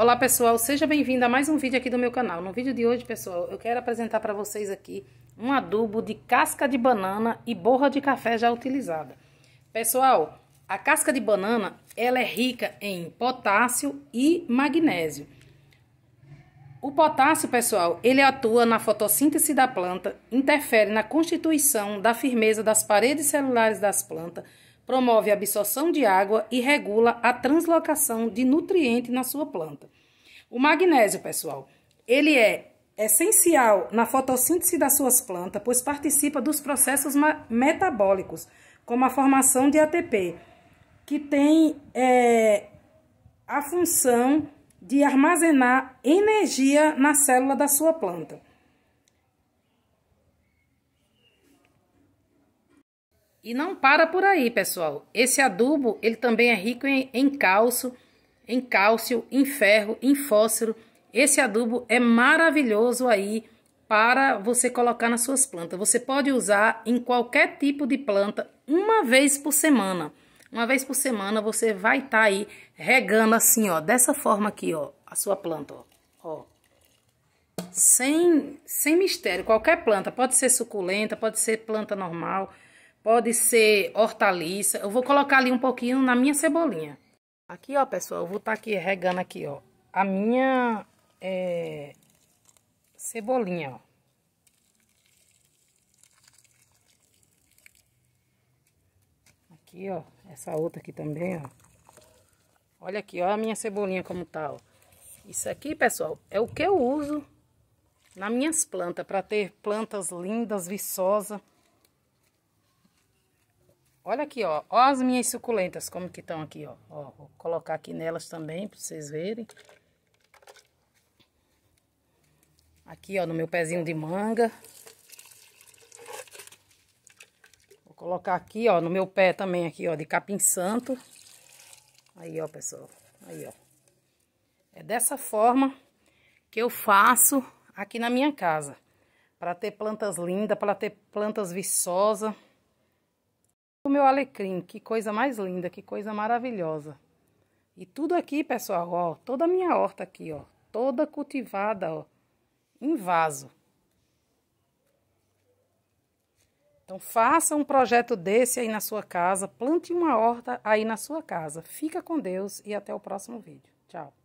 Olá pessoal, seja bem-vindo a mais um vídeo aqui do meu canal. No vídeo de hoje, pessoal, eu quero apresentar para vocês aqui um adubo de casca de banana e borra de café já utilizada. Pessoal, a casca de banana, ela é rica em potássio e magnésio. O potássio, pessoal, ele atua na fotossíntese da planta, interfere na constituição da firmeza das paredes celulares das plantas, promove a absorção de água e regula a translocação de nutriente na sua planta. O magnésio, pessoal, ele é essencial na fotossíntese das suas plantas, pois participa dos processos metabólicos, como a formação de ATP, que tem é, a função de armazenar energia na célula da sua planta. E não para por aí, pessoal. Esse adubo, ele também é rico em, em cálcio, em cálcio, em ferro, em fósforo. Esse adubo é maravilhoso aí para você colocar nas suas plantas. Você pode usar em qualquer tipo de planta uma vez por semana. Uma vez por semana você vai estar tá aí regando assim, ó, dessa forma aqui, ó, a sua planta, ó. ó. Sem, sem mistério, qualquer planta, pode ser suculenta, pode ser planta normal, pode ser hortaliça. Eu vou colocar ali um pouquinho na minha cebolinha. Aqui, ó, pessoal, eu vou estar tá aqui regando aqui, ó, a minha é, cebolinha, ó. Aqui, ó, essa outra aqui também, ó. Olha aqui, ó, a minha cebolinha como tá, ó. Isso aqui, pessoal, é o que eu uso nas minhas plantas, para ter plantas lindas, viçosas. Olha aqui, ó. Ó as minhas suculentas, como que estão aqui, ó. ó. Vou colocar aqui nelas também, para vocês verem. Aqui, ó, no meu pezinho de manga. Vou colocar aqui, ó, no meu pé também, aqui, ó, de capim santo. Aí, ó, pessoal. Aí, ó. É dessa forma que eu faço aqui na minha casa. Para ter plantas lindas, para ter plantas viçosas o meu alecrim, que coisa mais linda, que coisa maravilhosa. E tudo aqui, pessoal, ó, toda a minha horta aqui, ó, toda cultivada, ó, em vaso. Então faça um projeto desse aí na sua casa, plante uma horta aí na sua casa. Fica com Deus e até o próximo vídeo. Tchau.